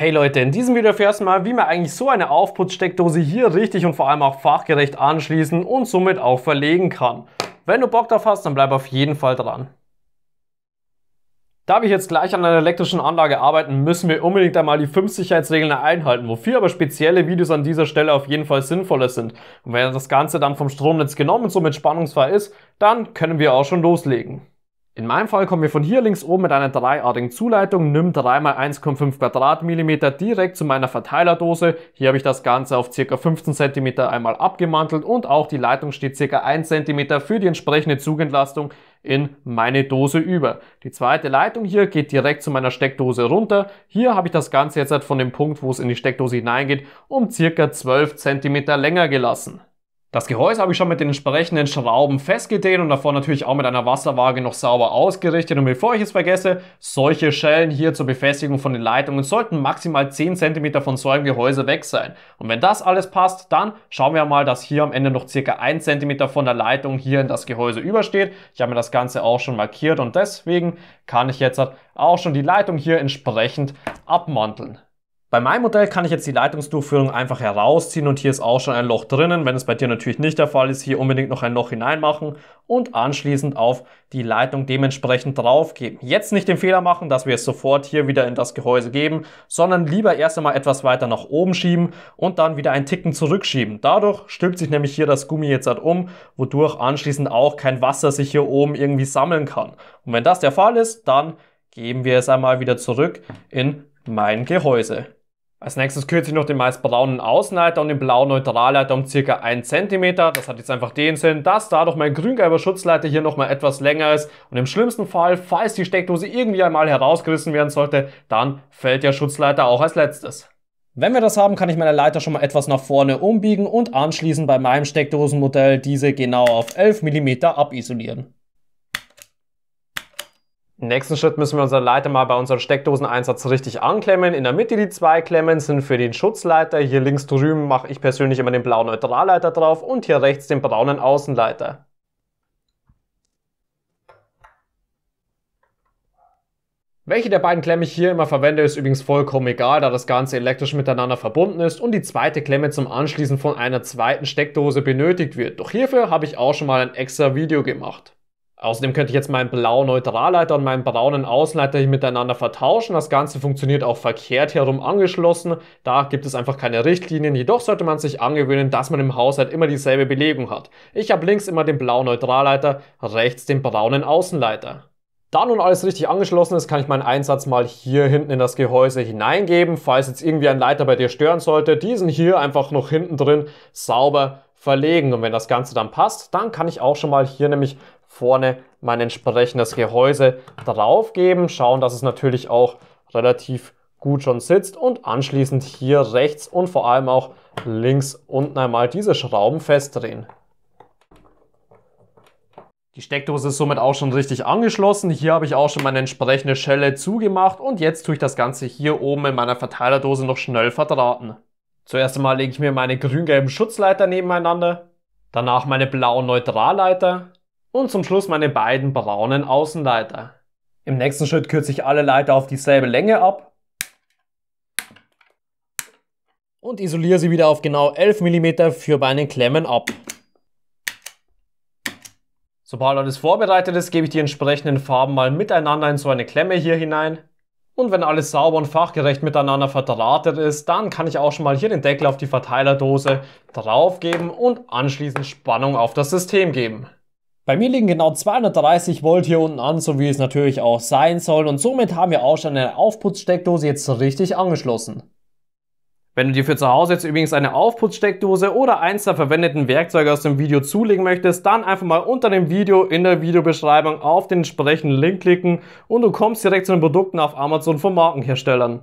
Hey Leute, in diesem Video erfährst du mal, wie man eigentlich so eine Aufputzsteckdose hier richtig und vor allem auch fachgerecht anschließen und somit auch verlegen kann. Wenn du Bock drauf hast, dann bleib auf jeden Fall dran. Da wir jetzt gleich an einer elektrischen Anlage arbeiten, müssen wir unbedingt einmal die 5 Sicherheitsregeln einhalten, wofür aber spezielle Videos an dieser Stelle auf jeden Fall sinnvoller sind. Und wenn das Ganze dann vom Stromnetz genommen und somit spannungsfrei ist, dann können wir auch schon loslegen. In meinem Fall kommen wir von hier links oben mit einer dreiartigen Zuleitung, nimm 3x1,5 Quadratmillimeter direkt zu meiner Verteilerdose. Hier habe ich das Ganze auf ca. 15 cm einmal abgemantelt und auch die Leitung steht ca. 1 cm für die entsprechende Zugentlastung in meine Dose über. Die zweite Leitung hier geht direkt zu meiner Steckdose runter. Hier habe ich das Ganze jetzt halt von dem Punkt, wo es in die Steckdose hineingeht, um ca. 12 cm länger gelassen. Das Gehäuse habe ich schon mit den entsprechenden Schrauben festgedehnt und davor natürlich auch mit einer Wasserwaage noch sauber ausgerichtet. Und bevor ich es vergesse, solche Schellen hier zur Befestigung von den Leitungen sollten maximal 10 cm von so einem Gehäuse weg sein. Und wenn das alles passt, dann schauen wir mal, dass hier am Ende noch circa 1 cm von der Leitung hier in das Gehäuse übersteht. Ich habe mir das Ganze auch schon markiert und deswegen kann ich jetzt auch schon die Leitung hier entsprechend abmanteln. Bei meinem Modell kann ich jetzt die Leitungsdurchführung einfach herausziehen und hier ist auch schon ein Loch drinnen. Wenn es bei dir natürlich nicht der Fall ist, hier unbedingt noch ein Loch hineinmachen und anschließend auf die Leitung dementsprechend draufgeben. Jetzt nicht den Fehler machen, dass wir es sofort hier wieder in das Gehäuse geben, sondern lieber erst einmal etwas weiter nach oben schieben und dann wieder ein Ticken zurückschieben. Dadurch stülpt sich nämlich hier das Gummi jetzt halt um, wodurch anschließend auch kein Wasser sich hier oben irgendwie sammeln kann. Und wenn das der Fall ist, dann geben wir es einmal wieder zurück in mein Gehäuse. Als nächstes kürze ich noch den meist braunen Außenleiter und den blauen Neutralleiter um circa 1 cm. Das hat jetzt einfach den Sinn, dass dadurch mein grün-gelber Schutzleiter hier nochmal etwas länger ist. Und im schlimmsten Fall, falls die Steckdose irgendwie einmal herausgerissen werden sollte, dann fällt der Schutzleiter auch als letztes. Wenn wir das haben, kann ich meine Leiter schon mal etwas nach vorne umbiegen und anschließend bei meinem Steckdosenmodell diese genau auf 11 mm abisolieren. Im nächsten Schritt müssen wir unseren Leiter mal bei unserem Steckdoseneinsatz richtig anklemmen. In der Mitte die zwei Klemmen sind für den Schutzleiter. Hier links drüben mache ich persönlich immer den blauen Neutralleiter drauf und hier rechts den braunen Außenleiter. Welche der beiden Klemme ich hier immer verwende, ist übrigens vollkommen egal, da das Ganze elektrisch miteinander verbunden ist und die zweite Klemme zum Anschließen von einer zweiten Steckdose benötigt wird. Doch hierfür habe ich auch schon mal ein extra Video gemacht. Außerdem könnte ich jetzt meinen blauen Neutralleiter und meinen braunen Außenleiter hier miteinander vertauschen. Das Ganze funktioniert auch verkehrt herum angeschlossen. Da gibt es einfach keine Richtlinien. Jedoch sollte man sich angewöhnen, dass man im Haushalt immer dieselbe Belegung hat. Ich habe links immer den blauen Neutralleiter, rechts den braunen Außenleiter. Da nun alles richtig angeschlossen ist, kann ich meinen Einsatz mal hier hinten in das Gehäuse hineingeben. Falls jetzt irgendwie ein Leiter bei dir stören sollte, diesen hier einfach noch hinten drin sauber verlegen. Und wenn das Ganze dann passt, dann kann ich auch schon mal hier nämlich vorne mein entsprechendes Gehäuse drauf geben, Schauen, dass es natürlich auch relativ gut schon sitzt und anschließend hier rechts und vor allem auch links unten einmal diese Schrauben festdrehen. Die Steckdose ist somit auch schon richtig angeschlossen. Hier habe ich auch schon meine entsprechende Schelle zugemacht und jetzt tue ich das Ganze hier oben in meiner Verteilerdose noch schnell verdrahten. Zuerst einmal lege ich mir meine grün-gelben Schutzleiter nebeneinander, danach meine blauen Neutralleiter, und zum Schluss meine beiden braunen Außenleiter. Im nächsten Schritt kürze ich alle Leiter auf dieselbe Länge ab und isoliere sie wieder auf genau 11 mm für meine Klemmen ab. Sobald alles vorbereitet ist, gebe ich die entsprechenden Farben mal miteinander in so eine Klemme hier hinein. Und wenn alles sauber und fachgerecht miteinander verdrahtet ist, dann kann ich auch schon mal hier den Deckel auf die Verteilerdose draufgeben und anschließend Spannung auf das System geben. Bei mir liegen genau 230 Volt hier unten an, so wie es natürlich auch sein soll und somit haben wir auch schon eine Aufputzsteckdose jetzt richtig angeschlossen. Wenn du dir für zu Hause jetzt übrigens eine Aufputzsteckdose oder eins der verwendeten Werkzeuge aus dem Video zulegen möchtest, dann einfach mal unter dem Video in der Videobeschreibung auf den entsprechenden Link klicken und du kommst direkt zu den Produkten auf Amazon von Markenherstellern.